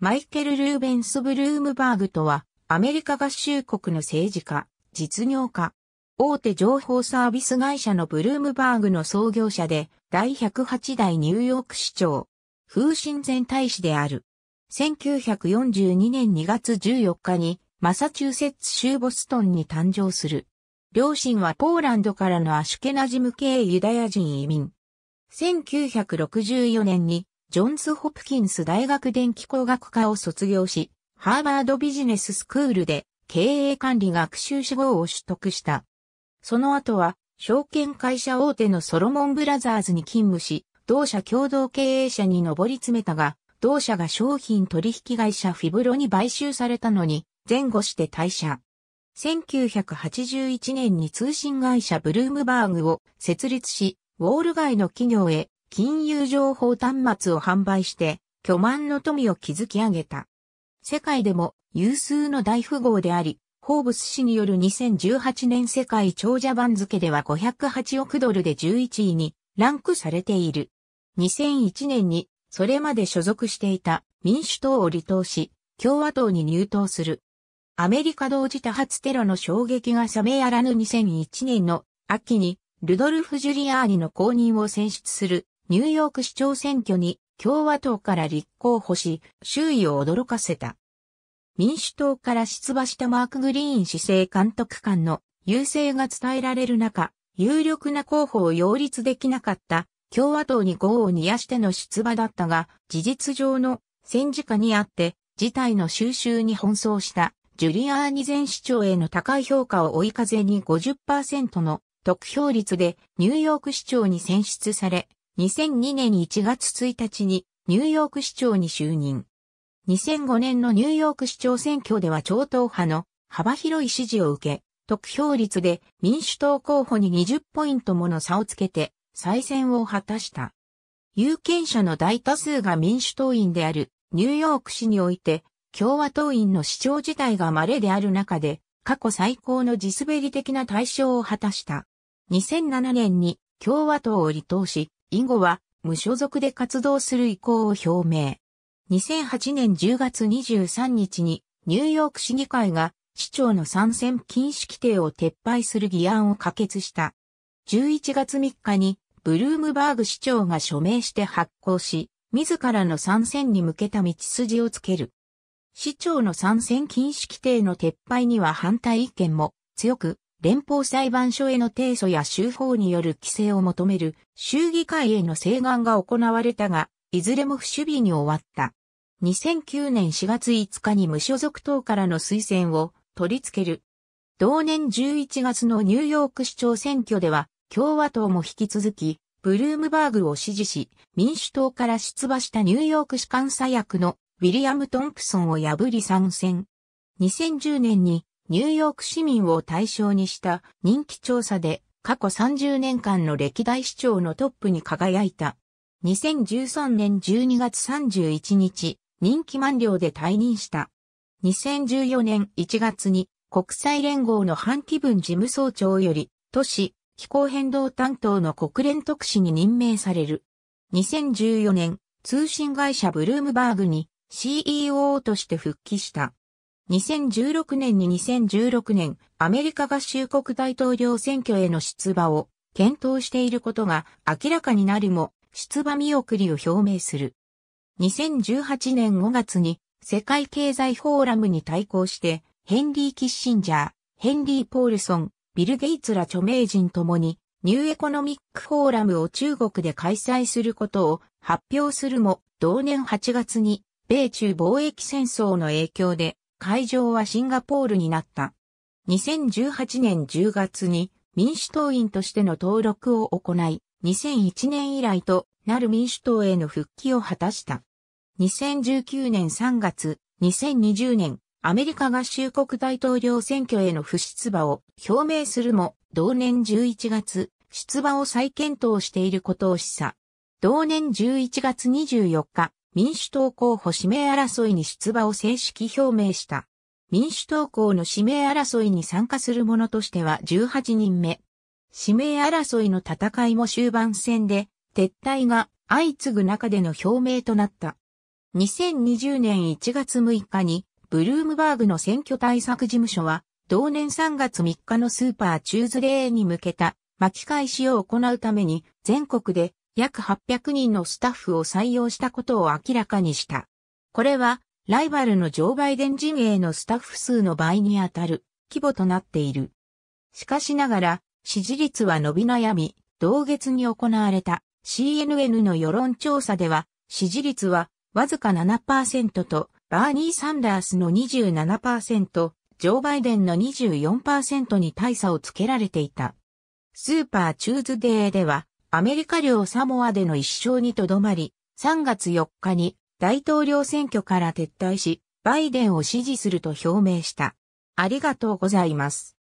マイケル・ルーベンス・ブルームバーグとは、アメリカ合衆国の政治家、実業家、大手情報サービス会社のブルームバーグの創業者で、第108代ニューヨーク市長、風神前大使である。1942年2月14日に、マサチューセッツ州ボストンに誕生する。両親はポーランドからのアシュケナジム系ユダヤ人移民。1964年にジョンズ・ホプキンス大学電気工学科を卒業し、ハーバードビジネススクールで経営管理学習志望を取得した。その後は、証券会社大手のソロモンブラザーズに勤務し、同社共同経営者に上り詰めたが、同社が商品取引会社フィブロに買収されたのに、前後して退社。1981年に通信会社ブルームバーグを設立し、ウォール街の企業へ金融情報端末を販売して、巨万の富を築き上げた。世界でも有数の大富豪であり、ホーブス氏による2018年世界長者番付では508億ドルで11位にランクされている。2001年にそれまで所属していた民主党を離党し、共和党に入党する。アメリカ同時多発テロの衝撃が冷めやらぬ2001年の秋にルドルフ・ジュリアーニの公認を選出するニューヨーク市長選挙に共和党から立候補し、周囲を驚かせた。民主党から出馬したマーク・グリーン市政監督官の優勢が伝えられる中、有力な候補を擁立できなかった共和党に豪を煮やしての出馬だったが、事実上の戦時下にあって事態の収集に奔走したジュリアーニ前市長への高い評価を追い風に50%の得票率でニューヨーク市長に選出され、2002年1月1日にニューヨーク市長に就任。2005年のニューヨーク市長選挙では超党派の幅広い支持を受け、得票率で民主党候補に20ポイントもの差をつけて再選を果たした。有権者の大多数が民主党員であるニューヨーク市において共和党員の市長自体が稀である中で過去最高の地滑り的な対象を果たした。2007年に共和党を離党し、以後は無所属で活動する意向を表明。2008年10月23日にニューヨーク市議会が市長の参戦禁止規定を撤廃する議案を可決した。11月3日にブルームバーグ市長が署名して発行し、自らの参戦に向けた道筋をつける。市長の参戦禁止規定の撤廃には反対意見も強く、連邦裁判所への提訴や州法による規制を求める州議会への請願が行われたが、いずれも不守備に終わった。2009年4月5日に無所属党からの推薦を取り付ける。同年11月のニューヨーク市長選挙では、共和党も引き続き、ブルームバーグを支持し、民主党から出馬したニューヨーク市監査役のウィリアム・トンプソンを破り参戦。2010年にニューヨーク市民を対象にした人気調査で過去30年間の歴代市長のトップに輝いた。2013年12月31日、任期満了で退任した。2014年1月に国際連合の半期分事務総長より都市気候変動担当の国連特使に任命される。2014年通信会社ブルームバーグに CEO として復帰した。2016年に2016年、アメリカ合衆国大統領選挙への出馬を検討していることが明らかになるも、出馬見送りを表明する。2018年5月に世界経済フォーラムに対抗して、ヘンリー・キッシンジャー、ヘンリー・ポールソン、ビル・ゲイツら著名人ともに、ニューエコノミックフォーラムを中国で開催することを発表するも、同年8月に、米中貿易戦争の影響で、会場はシンガポールになった。2018年10月に民主党員としての登録を行い、2001年以来となる民主党への復帰を果たした。2019年3月、2020年、アメリカ合衆国大統領選挙への不出馬を表明するも、同年11月、出馬を再検討していることを示唆。同年11月24日、民主党候補指名争いに出馬を正式表明した。民主党候の指名争いに参加する者としては18人目。指名争いの戦いも終盤戦で撤退が相次ぐ中での表明となった。2020年1月6日にブルームバーグの選挙対策事務所は同年3月3日のスーパーチューズデーに向けた巻き返しを行うために全国で約800人のスタッフを採用したことを明らかにした。これは、ライバルのジョー・バイデン陣営のスタッフ数の倍にあたる規模となっている。しかしながら、支持率は伸び悩み、同月に行われた CNN の世論調査では、支持率はわずか7%と、バーニー・サンダースの27%、ジョー・バイデンの24%に大差をつけられていた。スーパー・チューズデーでは、アメリカ領サモアでの一生にとどまり、3月4日に大統領選挙から撤退し、バイデンを支持すると表明した。ありがとうございます。